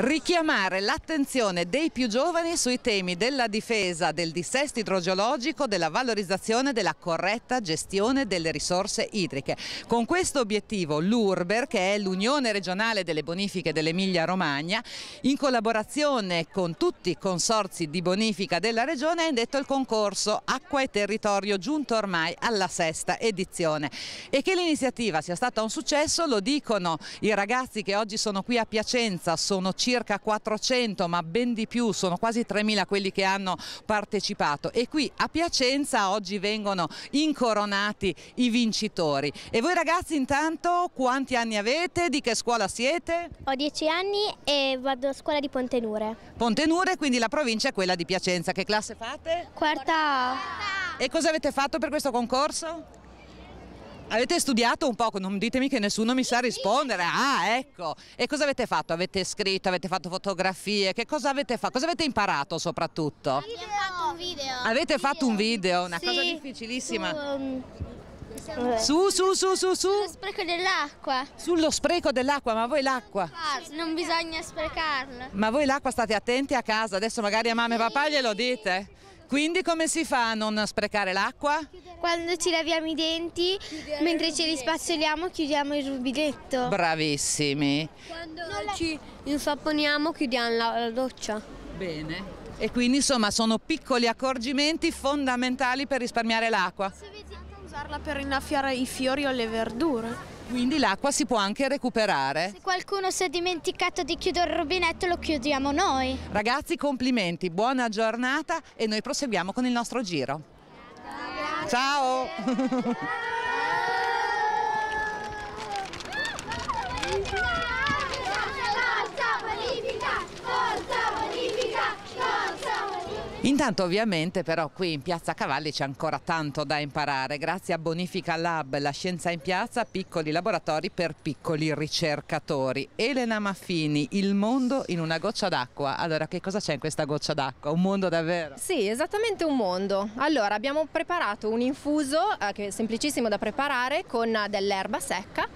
richiamare l'attenzione dei più giovani sui temi della difesa del dissesto idrogeologico, della valorizzazione della corretta gestione delle risorse idriche. Con questo obiettivo l'URBER, che è l'Unione Regionale delle Bonifiche dell'Emilia Romagna, in collaborazione con tutti i consorzi di bonifica della Regione, ha indetto il concorso Acqua e Territorio giunto ormai alla sesta edizione. E che l'iniziativa sia stata un successo lo dicono i ragazzi che oggi sono qui a Piacenza, sono 5 circa 400 ma ben di più, sono quasi 3.000 quelli che hanno partecipato e qui a Piacenza oggi vengono incoronati i vincitori. E voi ragazzi intanto quanti anni avete? Di che scuola siete? Ho 10 anni e vado a scuola di Pontenure. Pontenure, quindi la provincia è quella di Piacenza. Che classe fate? Quarta. Quarta. E cosa avete fatto per questo concorso? Avete studiato un poco, non ditemi che nessuno mi sa rispondere. Ah, ecco. E cosa avete fatto? Avete scritto, avete fatto fotografie, che cosa avete fatto? Cosa avete imparato soprattutto? Abbiamo fatto un video. Avete video. fatto un video, una sì. cosa difficilissima. Su, um... Su, su, su, su, Sullo spreco dell'acqua. Sullo spreco dell'acqua, ma voi l'acqua? Non bisogna sprecarla. Ma voi l'acqua state attenti a casa, adesso magari a mamma e papà glielo dite. Sì. Quindi come si fa a non sprecare l'acqua? Quando ci laviamo i denti, Chiudere mentre ce li spazzoliamo chiudiamo il rubinetto. Bravissimi. Quando non ci insapponiamo chiudiamo la, la doccia. Bene. E quindi insomma sono piccoli accorgimenti fondamentali per risparmiare l'acqua. Se vedi anche usarla per innaffiare i fiori o le verdure. Quindi l'acqua si può anche recuperare. Se qualcuno si è dimenticato di chiudere il rubinetto lo chiudiamo noi. Ragazzi complimenti, buona giornata e noi proseguiamo con il nostro giro. Ciao! Intanto ovviamente però qui in Piazza Cavalli c'è ancora tanto da imparare, grazie a Bonifica Lab, la scienza in piazza, piccoli laboratori per piccoli ricercatori. Elena Maffini, il mondo in una goccia d'acqua. Allora che cosa c'è in questa goccia d'acqua? Un mondo davvero? Sì, esattamente un mondo. Allora abbiamo preparato un infuso eh, che è semplicissimo da preparare con dell'erba secca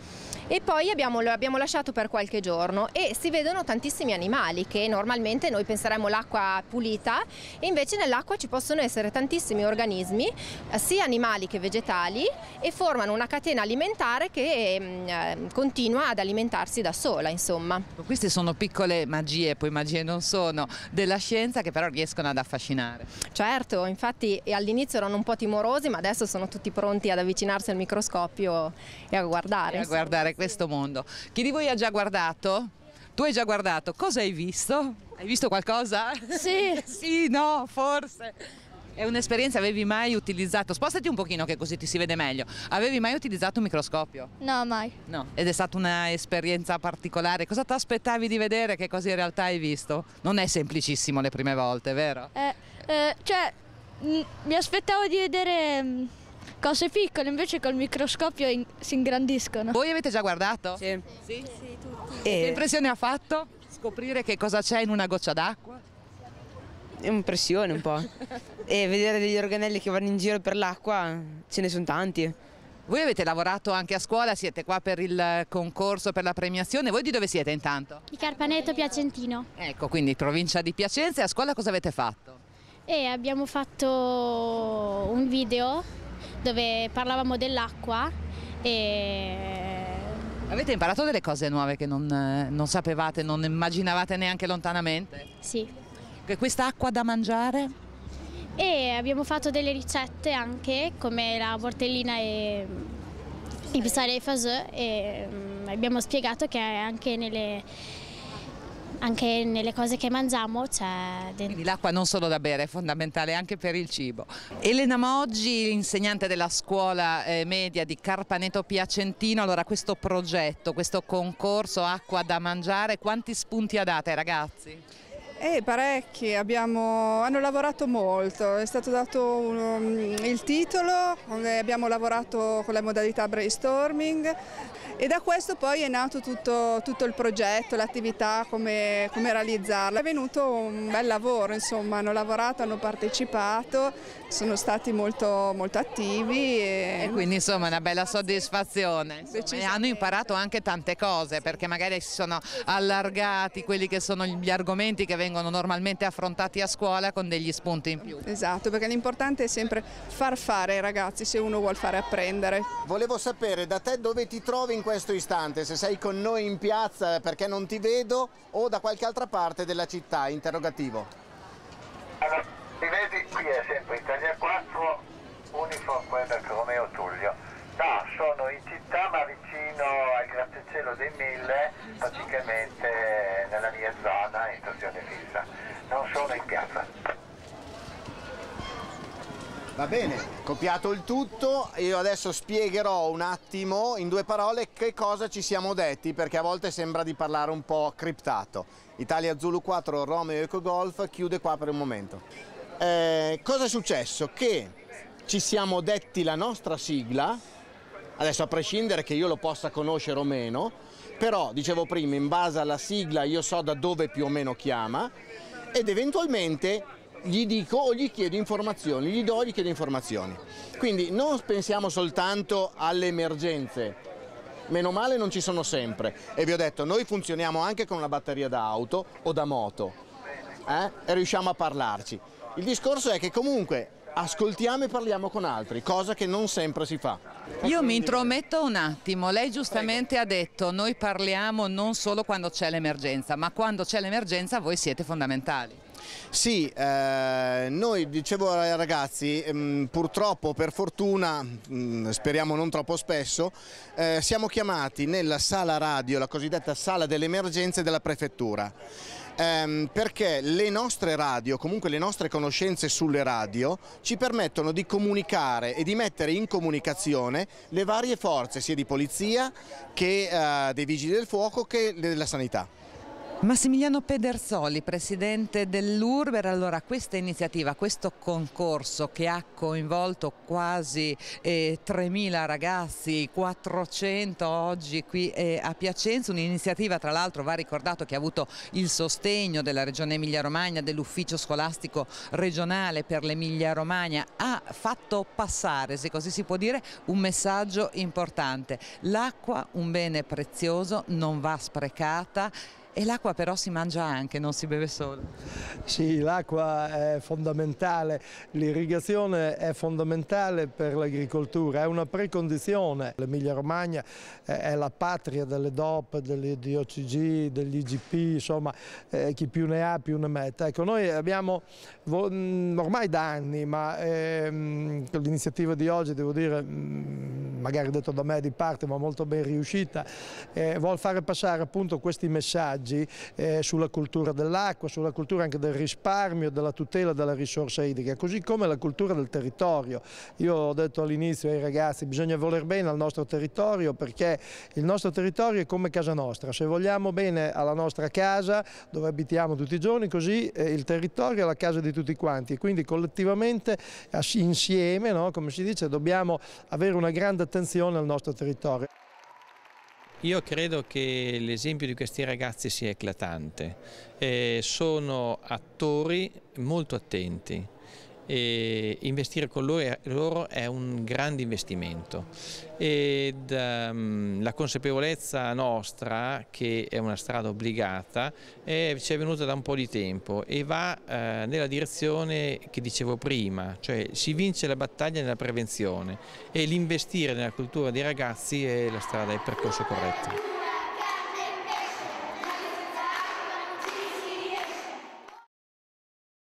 e poi abbiamo, lo abbiamo lasciato per qualche giorno e si vedono tantissimi animali che normalmente noi penseremmo l'acqua pulita e invece nell'acqua ci possono essere tantissimi organismi eh, sia animali che vegetali e formano una catena alimentare che mm, eh, continua ad alimentarsi da sola insomma. Queste sono piccole magie, poi magie non sono, della scienza che però riescono ad affascinare. Certo, infatti all'inizio erano un po' timorosi ma adesso sono tutti pronti ad avvicinarsi al microscopio e a guardare. E a guardare percorrere questo mondo. Chi di voi ha già guardato? Tu hai già guardato, cosa hai visto? Hai visto qualcosa? Sì. sì, no, forse. È un'esperienza, avevi mai utilizzato, spostati un pochino che così ti si vede meglio, avevi mai utilizzato un microscopio? No, mai. No, ed è stata un'esperienza particolare, cosa ti aspettavi di vedere, che cosa in realtà hai visto? Non è semplicissimo le prime volte, vero? Eh, eh, cioè, mi aspettavo di vedere mm, cose piccole invece col microscopio in si ingrandiscono. Voi avete già guardato? Sì. sì. sì e... Che eh. impressione ha fatto scoprire che cosa c'è in una goccia d'acqua? un'impressione un po'. e vedere degli organelli che vanno in giro per l'acqua, ce ne sono tanti. Voi avete lavorato anche a scuola, siete qua per il concorso, per la premiazione. Voi di dove siete intanto? Di Carpaneto Piacentino. Ecco, quindi provincia di Piacenza e a scuola cosa avete fatto? E eh, abbiamo fatto un video dove parlavamo dell'acqua e... Avete imparato delle cose nuove che non, eh, non sapevate, non immaginavate neanche lontanamente? Sì. Che questa acqua da mangiare? E abbiamo fatto delle ricette anche come la portellina e i pisare e fasù mm, e abbiamo spiegato che anche nelle anche nelle cose che mangiamo c'è... Quindi l'acqua non solo da bere è fondamentale anche per il cibo. Elena Moggi, insegnante della scuola eh, media di Carpaneto Piacentino, allora questo progetto, questo concorso acqua da mangiare, quanti spunti ha dato ai ragazzi? Eh, parecchi, abbiamo, hanno lavorato molto, è stato dato un, mm, il titolo, eh, abbiamo lavorato con la modalità brainstorming e da questo poi è nato tutto, tutto il progetto, l'attività, come, come, realizzarla. È venuto un bel lavoro, insomma, hanno lavorato, hanno partecipato, sono stati molto, molto attivi. E... e... quindi insomma una bella soddisfazione. Insomma, hanno imparato anche tante cose perché magari si sono allargati quelli che sono gli argomenti che vengono vengono normalmente affrontati a scuola con degli spunti in più. Esatto, perché l'importante è sempre far fare ai ragazzi se uno vuole fare apprendere. Volevo sapere da te dove ti trovi in questo istante, se sei con noi in piazza perché non ti vedo o da qualche altra parte della città, interrogativo. Allora, mi vedi qui è eh, sempre Italia 4, Uniform Quebec Romeo Tullio. No, sono in città ma vicino al grattacielo dei Mille, praticamente sola in piazza. Va bene, copiato il tutto, io adesso spiegherò un attimo in due parole che cosa ci siamo detti perché a volte sembra di parlare un po' criptato. Italia Zulu 4 Romeo Eco Golf chiude qua per un momento. Eh, cosa è successo? Che ci siamo detti la nostra sigla, adesso a prescindere che io lo possa conoscere o meno, però dicevo prima in base alla sigla io so da dove più o meno chiama ed eventualmente gli dico o gli chiedo informazioni, gli do o gli chiedo informazioni. Quindi non pensiamo soltanto alle emergenze, meno male non ci sono sempre e vi ho detto noi funzioniamo anche con una batteria da auto o da moto eh? e riusciamo a parlarci. Il discorso è che comunque ascoltiamo e parliamo con altri, cosa che non sempre si fa. Io mi intrometto un attimo, lei giustamente Prego. ha detto noi parliamo non solo quando c'è l'emergenza, ma quando c'è l'emergenza voi siete fondamentali. Sì, eh, noi dicevo ai ragazzi, mh, ehm, purtroppo per fortuna, mh, mm, speriamo non troppo spesso, eh, siamo chiamati nella sala radio, la cosiddetta sala delle emergenze della prefettura ehm, perché le nostre radio, comunque le nostre conoscenze sulle radio, ci permettono di comunicare e di mettere in comunicazione le varie forze, sia di polizia che eh, dei vigili del fuoco che della sanità. Massimiliano Pedersoli, presidente dell'Urber, allora questa iniziativa, questo concorso che ha coinvolto quasi eh, 3.000 ragazzi, 400 oggi qui eh, a Piacenza, un'iniziativa tra l'altro va ricordato che ha avuto il sostegno della Regione Emilia-Romagna, dell'ufficio scolastico regionale per l'Emilia-Romagna, ha fatto passare, se così si può dire, un messaggio importante. L'acqua, un bene prezioso, non va sprecata e l'acqua però si mangia anche, non si beve solo. Sì, l'acqua è fondamentale, l'irrigazione è fondamentale per l'agricoltura, è una precondizione. L'Emilia Romagna eh, è la patria delle DOP, delle OCG, degli IGP, insomma eh, chi più ne ha più ne mette. Ecco, noi abbiamo mm, ormai da anni, ma ehm, l'iniziativa di oggi devo dire mm, magari detto da me di parte ma molto ben riuscita, eh, vuol fare passare appunto questi messaggi messaggi eh, sulla cultura dell'acqua, sulla cultura anche del risparmio, della tutela della risorsa idrica, così come la cultura del territorio. Io ho detto all'inizio ai ragazzi bisogna voler bene al nostro territorio perché il nostro territorio è come casa nostra, se vogliamo bene alla nostra casa dove abitiamo tutti i giorni, così eh, il territorio è la casa di tutti quanti e quindi collettivamente insieme, no, come si dice, dobbiamo avere una grande attenzione al nostro territorio. Io credo che l'esempio di questi ragazzi sia eclatante, eh, sono attori molto attenti, e investire con loro è un grande investimento ed um, la consapevolezza nostra che è una strada obbligata è, ci è venuta da un po' di tempo e va eh, nella direzione che dicevo prima, cioè si vince la battaglia nella prevenzione e l'investire nella cultura dei ragazzi è la strada, è il percorso corretto.